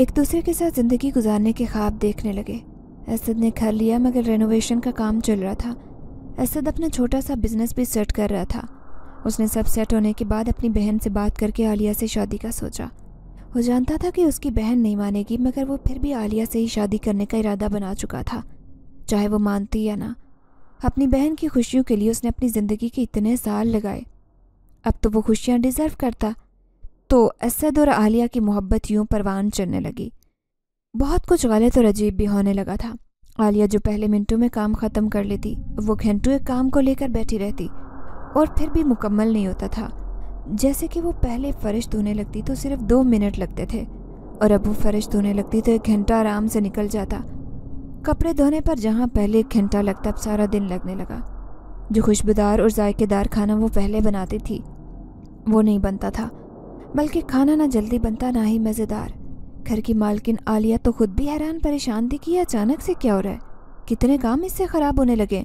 एक दूसरे के साथ ज़िंदगी गुजारने के ख्वाब देखने लगे असद ने घर लिया मगर रेनोवेशन का काम चल रहा था असद अपना छोटा सा बिजनेस भी सेट कर रहा था उसने सब सेट होने के बाद अपनी बहन से बात करके आलिया से शादी का सोचा वो जानता था कि उसकी बहन नहीं मानेगी मगर वो फिर भी आलिया से ही शादी करने का इरादा बना चुका था चाहे वो मानती या ना अपनी बहन की खुशियों के लिए उसने अपनी ज़िंदगी के इतने साल लगाए अब तो वो खुशियाँ डिज़र्व करता तो असद और आलिया की मोहब्बत यूँ परवान चलने लगी बहुत कुछ गलत तो और अजीब भी होने लगा था आलिया जो पहले मिनटों में काम ख़त्म कर लेती वो घंटों एक काम को लेकर बैठी रहती और फिर भी मुकम्मल नहीं होता था जैसे कि वो पहले फ़र्श धोने लगती तो सिर्फ दो मिनट लगते थे और अब वो फ़र्श धोने लगती तो एक घंटा आराम से निकल जाता कपड़े धोने पर जहाँ पहले एक घंटा लगता अब सारा दिन लगने लगा जो खुशबूदार और जायकेदार खाना वो पहले बनाती थी वो नहीं बनता था बल्कि खाना ना जल्दी बनता ना ही मज़ेदार घर की मालकिन आलिया तो खुद भी हैरान परेशान थी कि अचानक से क्या हो रहा है कितने काम इससे ख़राब होने लगे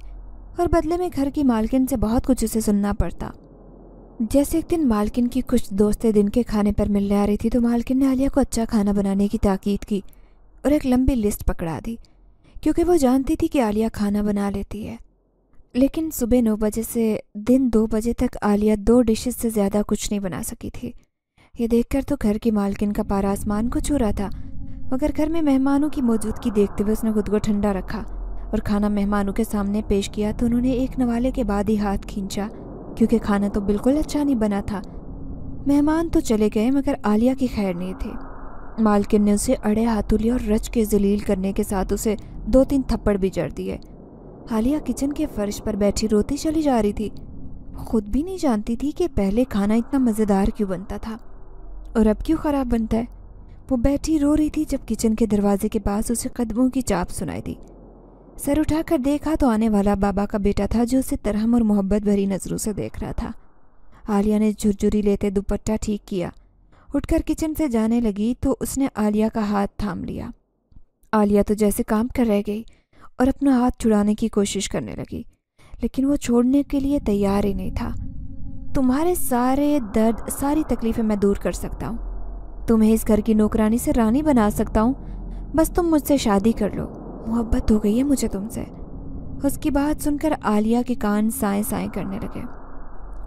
और बदले में घर की मालकिन से बहुत कुछ उसे सुनना पड़ता जैसे एक दिन मालकिन की कुछ दोस्तें दिन के खाने पर मिलने आ रही थी तो मालकिन ने आलिया को अच्छा खाना बनाने की ताकीद की और एक लंबी लिस्ट पकड़ा दी क्योंकि वो जानती थी कि आलिया खाना बना लेती है लेकिन सुबह नौ बजे से दिन दो बजे तक आलिया दो डिशेज से ज़्यादा कुछ नहीं बना सकी थी ये देखकर तो घर की मालकिन का पारा आसमान को छू रहा था मगर घर में मेहमानों की मौजूदगी देखते हुए उसने खुद को ठंडा रखा और खाना मेहमानों के सामने पेश किया तो उन्होंने एक नवाले के बाद ही हाथ खींचा क्योंकि खाना तो बिल्कुल अच्छा नहीं बना था मेहमान तो चले गए मगर आलिया की खैर नहीं थी मालकिन ने उसे अड़े हाथों लिया और रच के जलील करने के साथ उसे दो तीन थप्पड़ भी जड़ दिए आलिया किचन के फर्श पर बैठी रोती चली जा रही थी खुद भी नहीं जानती थी कि पहले खाना इतना मज़ेदार क्यों बनता था और अब क्यों ख़राब बनता है वो बैठी रो रही थी जब किचन के दरवाजे के पास उसे कदमों की चाप सुनाई दी सर उठाकर देखा तो आने वाला बाबा का बेटा था जो उसे तरहम और मोहब्बत भरी नज़रों से देख रहा था आलिया ने झुरझुरी लेते दुपट्टा ठीक किया उठकर किचन से जाने लगी तो उसने आलिया का हाथ थाम लिया आलिया तो जैसे काम कर रह गई और अपना हाथ छुड़ाने की कोशिश करने लगी लेकिन वो छोड़ने के लिए तैयार ही नहीं था तुम्हारे सारे दर्द सारी तकलीफ़ें मैं दूर कर सकता हूँ तुम्हें इस घर की नौकरानी से रानी बना सकता हूँ बस तुम मुझसे शादी कर लो मोहब्बत हो गई है मुझे तुमसे उसकी बात सुनकर आलिया के कान साए साए करने लगे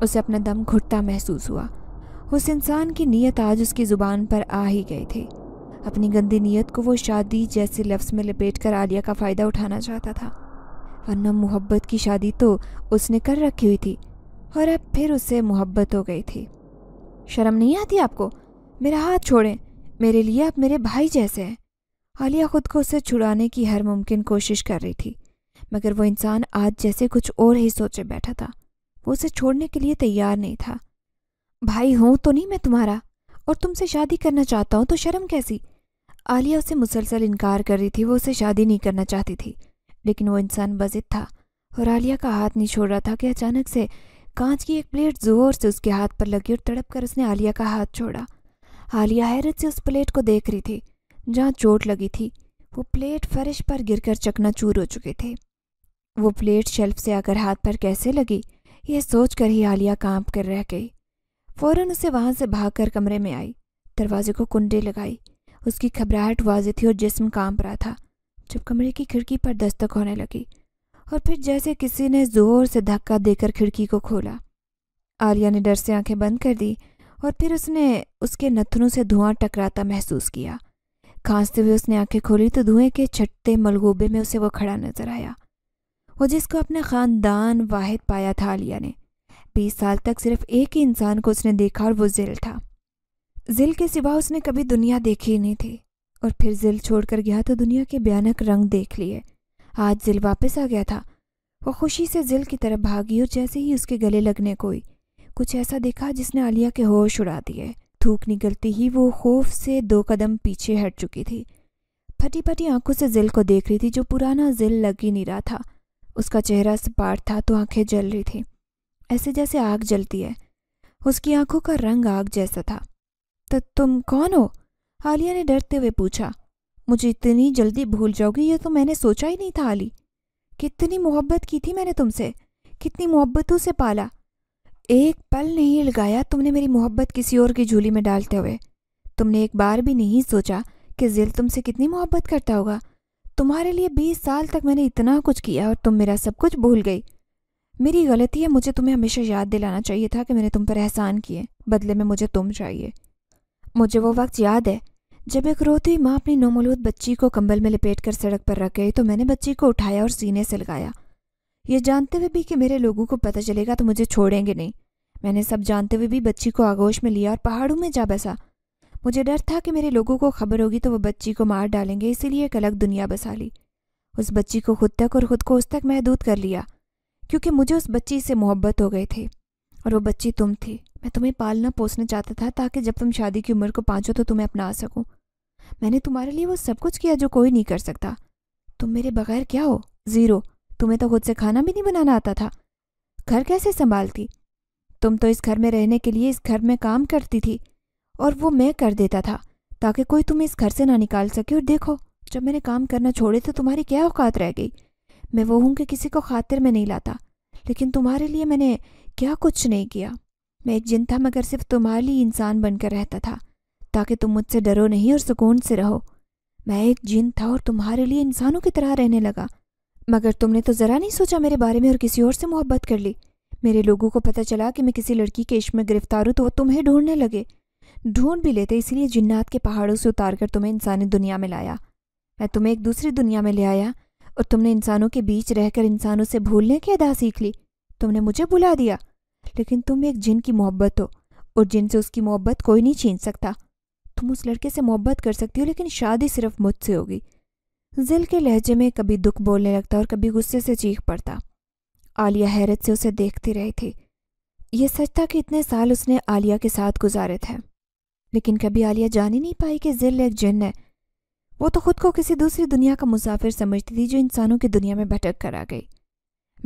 उसे अपना दम घुटता महसूस हुआ उस इंसान की नीयत आज उसकी ज़ुबान पर आ ही गई थी अपनी गंदी नीयत को वो शादी जैसे लफ्ज़ में लपेट कर आलिया का फ़ायदा उठाना चाहता था वरना मोहब्बत की शादी तो उसने कर रखी हुई थी और अब फिर उससे मोहब्बत हो गई थी शर्म नहीं आती आपको मेरा हाथ छोड़ें मेरे लिए आप मेरे भाई जैसे हैं आलिया खुद को उसे छुड़ाने की हर मुमकिन कोशिश कर रही थी मगर वो इंसान आज जैसे कुछ और ही सोचे बैठा था वो उसे छोड़ने के लिए तैयार नहीं था भाई हूँ तो नहीं मैं तुम्हारा और तुमसे शादी करना चाहता हूँ तो शर्म कैसी आलिया उसे मुसलसल इनकार कर रही थी वो उसे शादी नहीं करना चाहती थी लेकिन वो इंसान बजिद था और आलिया का हाथ नहीं छोड़ रहा था कि अचानक से कांच की एक प्लेट जोर से उसके हाथ पर लगी और तड़प कर उसने आलिया का हाथ छोड़ा आलिया हैरत से उस प्लेट को देख रही थी जहाँ चोट लगी थी वो प्लेट फर्श पर गिरकर चूर हो चुके थे वो प्लेट शेल्फ से आकर हाथ पर कैसे लगी यह सोचकर ही आलिया कांप कर रह गई फौरन उसे वहां से भागकर कमरे में आई दरवाजे को कुंडे लगाई उसकी घबराहट वाजे थी और जिस्म कांप रहा था जब कमरे की खिड़की पर दस्तक होने लगी और फिर जैसे किसी ने जोर से धक्का देकर खिड़की को खोला आर्या ने डर से आंखें बंद कर दी और फिर उसने उसके नथनों से धुआं टकराता महसूस किया खांसते हुए उसने आंखें खोली तो धुएं के छटते मलगोबे में उसे वो खड़ा नजर आया वो जिसको अपने ख़ानदान वाहिद पाया था आलिया ने बीस साल तक सिर्फ एक ही इंसान को उसने देखा और वो जिल था जिल के सिवा उसने कभी दुनिया देखी ही नहीं थी और फिर जिल छोड़कर गया तो दुनिया के भयानक रंग देख लिए आज जिल वापस आ गया था वह खुशी से जिल की तरफ भागी और जैसे ही उसके गले लगने कोई कुछ ऐसा देखा जिसने आलिया के होश उड़ा दिए थूक निकलती ही वो खौफ से दो कदम पीछे हट चुकी थी फटी फटी आंखों से जिल को देख रही थी जो पुराना जिल लग ही नहीं रहा था उसका चेहरा सपाट था तो आंखें जल रही थी ऐसे जैसे आग जलती है उसकी आंखों का रंग आग जैसा था तो तुम कौन हो आलिया ने डरते हुए पूछा मुझे इतनी जल्दी भूल जाओगी ये तो मैंने सोचा ही नहीं था अली कितनी मोहब्बत की थी मैंने तुमसे कितनी मोहब्बतों से पाला एक पल नहीं लगाया तुमने मेरी मोहब्बत किसी और की झोली में डालते हुए तुमने एक बार भी नहीं सोचा कि जिल तुमसे कितनी मोहब्बत करता होगा तुम्हारे लिए बीस साल तक मैंने इतना कुछ किया और तुम मेरा सब कुछ भूल गई मेरी गलती है मुझे तुम्हें हमेशा याद दिलाना चाहिए था कि मैंने तुम पर एहसान किए बदले में मुझे तुम चाहिए मुझे वो वक्त याद है जब एक रोती माँ अपनी नोमलूद बच्ची को कंबल में लपेट कर सड़क पर रख गई तो मैंने बच्ची को उठाया और सीने से लगाया ये जानते हुए भी कि मेरे लोगों को पता चलेगा तो मुझे छोड़ेंगे नहीं मैंने सब जानते हुए भी बच्ची को आगोश में लिया और पहाड़ों में जा बसा मुझे डर था कि मेरे लोगों को खबर होगी तो वह बच्ची को मार डालेंगे इसीलिए एक अलग दुनिया बसा ली उस बच्ची को खुद तक और खुद को उस तक महदूद कर लिया क्योंकि मुझे उस बच्ची से मोहब्बत हो गई थी और वो बच्ची तुम थी मैं तुम्हें पालना पोसना चाहता था ताकि जब तुम शादी की उम्र को पाँचो तो तुम्हें अपना सकूँ मैंने तुम्हारे लिए वो सब कुछ किया जो कोई नहीं कर सकता तुम मेरे बगैर क्या हो ज़ीरो तुम्हें तो खुद से खाना भी नहीं बनाना आता था घर कैसे संभालती तुम तो इस घर में रहने के लिए इस घर में काम करती थी और वो मैं कर देता था ताकि कोई तुम्हें इस घर से ना निकाल सके और देखो जब मैंने काम करना छोड़े तो तुम्हारी क्या औकात रह गई मैं वो हूँ कि किसी को खातिर में नहीं लाता लेकिन तुम्हारे लिए मैंने क्या कुछ नहीं किया मैं एक जिन था मगर सिर्फ तुम्हारे लिए इंसान बनकर रहता था ताकि तुम मुझसे डरो नहीं और सुकून से रहो मैं एक जिन था और तुम्हारे लिए इंसानों की तरह रहने लगा मगर तुमने तो ज़रा नहीं सोचा मेरे बारे में और किसी और से मोहब्बत कर ली मेरे लोगों को पता चला कि मैं किसी लड़की के इश्क में गिरफ्तार हूँ तो वो तुम्हें ढूंढने लगे ढूंढ भी लेते इसलिए जिन्नात के पहाड़ों से उतार कर तुम्हें इंसानी दुनिया में लाया मैं तुम्हें एक दूसरी दुनिया में ले आया और तुमने इंसानों के बीच रहकर इंसानों से भूलने की अदा सीख ली तुमने मुझे भुला दिया लेकिन तुम एक जिन की मोहब्बत हो और जिन से उसकी मोहब्बत कोई नहीं छीन सकता तुम उस लड़के से मोहब्बत कर सकती हो लेकिन शादी सिर्फ मुझसे होगी जिल के लहजे में कभी दुख बोलने लगता और कभी गुस्से से चीख पड़ता आलिया हैरत से उसे देखती रही थी यह सच था कि इतने साल उसने आलिया के साथ गुजारे थे लेकिन कभी आलिया जान ही नहीं पाई कि जिल एक जिन है वो तो खुद को किसी दूसरी दुनिया का मुसाफिर समझती थी जो इंसानों की दुनिया में भटक कर आ गई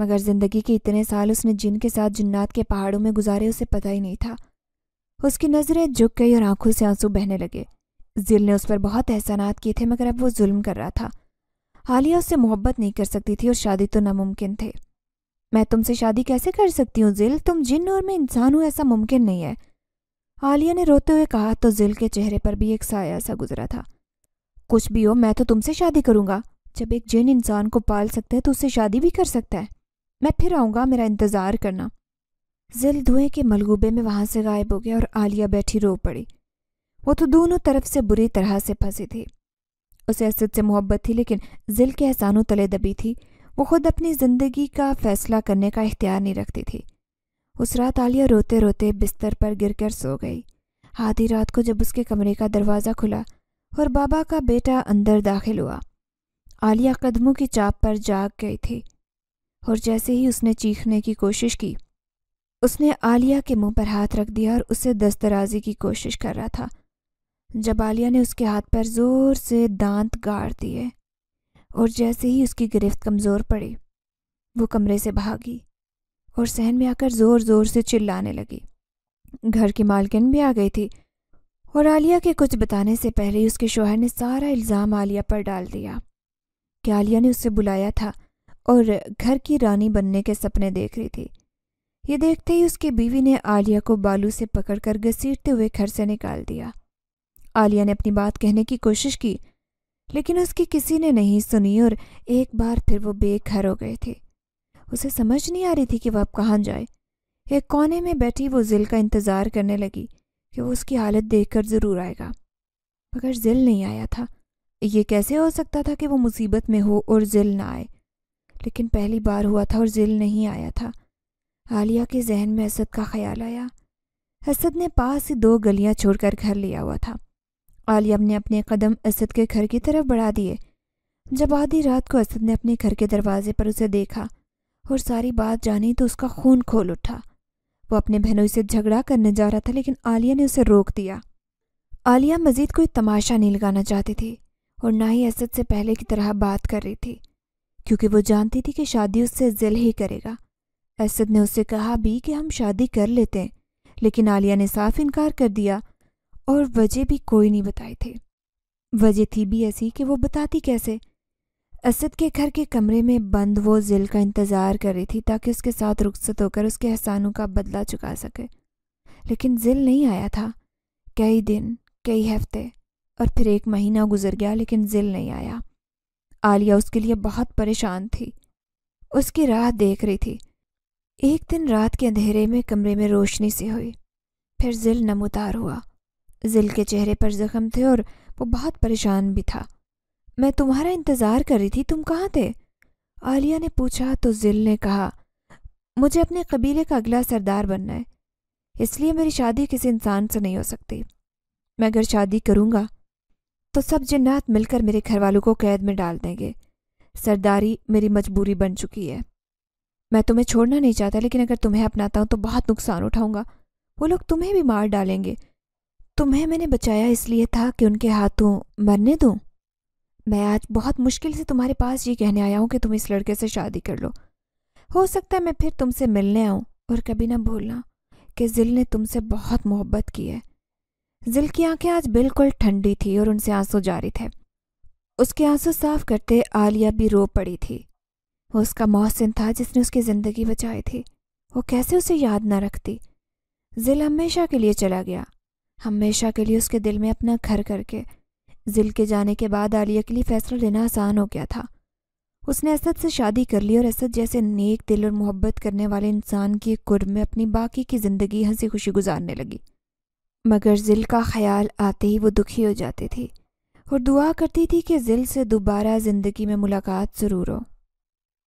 मगर ज़िंदगी के इतने साल उसने जिन के साथ जिन्नात के पहाड़ों में गुजारे उसे पता ही नहीं था उसकी नज़रें झुक गई और आंखों से आंसू बहने लगे जिल ने उस पर बहुत एहसानात किए थे मगर अब वो जुल्म कर रहा था हालिया उससे मोहब्बत नहीं कर सकती थी और शादी तो नामुमकिन थे मैं तुमसे शादी कैसे कर सकती हूँ जिल तुम जिन और मैं इंसान हूँ ऐसा मुमकिन नहीं है आलिया ने रोते हुए कहा तो जिल के चेहरे पर भी एक साया सा गुजरा था कुछ भी हो मैं तो तुमसे शादी करूँगा जब एक जिन इंसान को पाल सकता है तो उससे शादी भी कर सकता है मैं फिर आऊँगा मेरा इंतज़ार करना जिल धुएं के मलगूबे में वहाँ से गायब हो गया और आलिया बैठी रो पड़ी वो तो दोनों तरफ से बुरी तरह से फंसी थी उसे असद से मोहब्बत थी लेकिन जिल के एहसानों तले दबी थी वो खुद अपनी ज़िंदगी का फ़ैसला करने का इख्तियार नहीं रखती थी उस रात आलिया रोते रोते बिस्तर पर गिरकर सो गई आधी रात को जब उसके कमरे का दरवाज़ा खुला और बाबा का बेटा अंदर दाखिल हुआ आलिया कदमों की चाप पर जाग गई थी और जैसे ही उसने चीखने की कोशिश की उसने आलिया के मुंह पर हाथ रख दिया और उसे दस्तराजी की कोशिश कर रहा था जब आलिया ने उसके हाथ पर ज़ोर से दांत गाड़ दिए और जैसे ही उसकी गिरफ्त कमज़ोर पड़ी वो कमरे से भागी और सहन में आकर ज़ोर ज़ोर से चिल्लाने लगी घर की मालकिन भी आ गई थी और आलिया के कुछ बताने से पहले ही उसके शोहर ने सारा इल्ज़ाम आलिया पर डाल दिया कि आलिया ने उसे बुलाया था और घर की रानी बनने के सपने देख रही थी ये देखते ही उसकी बीवी ने आलिया को बालू से पकड़कर घसीटते हुए घर से निकाल दिया आलिया ने अपनी बात कहने की कोशिश की लेकिन उसकी किसी ने नहीं सुनी और एक बार फिर वो बेघर हो गए थे उसे समझ नहीं आ रही थी कि वह अब कहाँ जाए एक कोने में बैठी वो जिल का इंतज़ार करने लगी कि वो उसकी हालत देखकर ज़रूर आएगा मगर जिल नहीं आया था ये कैसे हो सकता था कि वो मुसीबत में हो और जिल ना आए लेकिन पहली बार हुआ था और जिल नहीं आया था आलिया के जहन में असद का ख्याल आया असद ने पास ही दो गलियां छोड़कर घर लिया हुआ था आलिया ने अपने कदम असद के घर की तरफ बढ़ा दिए जब आधी रात को असद ने अपने घर के दरवाजे पर उसे देखा और सारी बात जानी तो उसका खून खोल उठा वो अपने बहनों से झगड़ा करने जा रहा था लेकिन आलिया ने उसे रोक दिया आलिया मजीद कोई तमाशा नहीं लगाना चाहती थी और ना ही असद से पहले की तरह बात कर रही थी क्योंकि वो जानती थी कि शादी उससे जिल ही करेगा असद ने उससे कहा भी कि हम शादी कर लेते हैं लेकिन आलिया ने साफ इनकार कर दिया और वजह भी कोई नहीं बताए थे वजह थी भी ऐसी कि वो बताती कैसे असद के घर के कमरे में बंद वो जिल का इंतज़ार कर रही थी ताकि उसके साथ रुखसत होकर उसके एहसानों का बदला चुका सके लेकिन जिल नहीं आया था कई दिन कई हफ्ते और फिर एक महीना गुजर गया लेकिन जिल नहीं आया आलिया उसके लिए बहुत परेशान थी उसकी राह देख रही थी एक दिन रात के अंधेरे में कमरे में रोशनी सी हुई फिर जिल नमोतार हुआ जिल के चेहरे पर जख्म थे और वो बहुत परेशान भी था मैं तुम्हारा इंतज़ार कर रही थी तुम कहाँ थे आलिया ने पूछा तो जिल ने कहा मुझे अपने कबीले का अगला सरदार बनना है इसलिए मेरी शादी किसी इंसान से नहीं हो सकती मैं अगर शादी करूँगा तो सब जिन्नात मिलकर मेरे घर वालों को कैद में डाल देंगे सरदारी मेरी मजबूरी बन चुकी है मैं तुम्हें छोड़ना नहीं चाहता लेकिन अगर तुम्हें अपनाता हूं तो बहुत नुकसान उठाऊंगा वो लोग तुम्हें भी मार डालेंगे तुम्हें मैंने बचाया इसलिए था कि उनके हाथों मरने दो मैं आज बहुत मुश्किल से तुम्हारे पास ये कहने आया हूं कि तुम इस लड़के से शादी कर लो हो सकता है मैं फिर तुमसे मिलने आऊं और कभी ना भूलना कि जिल ने तुमसे बहुत मोहब्बत की है जिल की आंखें आज बिल्कुल ठंडी थी और उनसे आंसू जारी थे उसके आंसू साफ करते आलिया भी रो पड़ी थी वो उसका मोहसिन था जिसने उसकी ज़िंदगी बचाई थी वो कैसे उसे याद ना रखती जिल हमेशा के लिए चला गया हमेशा के लिए उसके दिल में अपना घर करके जिल के जाने के बाद आलिया के लिए फ़ैसला लेना आसान हो गया था उसने असद से शादी कर ली और असद जैसे नेक दिल और मोहब्बत करने वाले इंसान की कुर्ब में अपनी बाकी की ज़िंदगी हंसी खुशी गुजारने लगी मगर जिल का ख्याल आते ही वो दुखी हो जाती थी और दुआ करती थी कि जिल से दोबारा ज़िंदगी में मुलाकात ज़रूर हो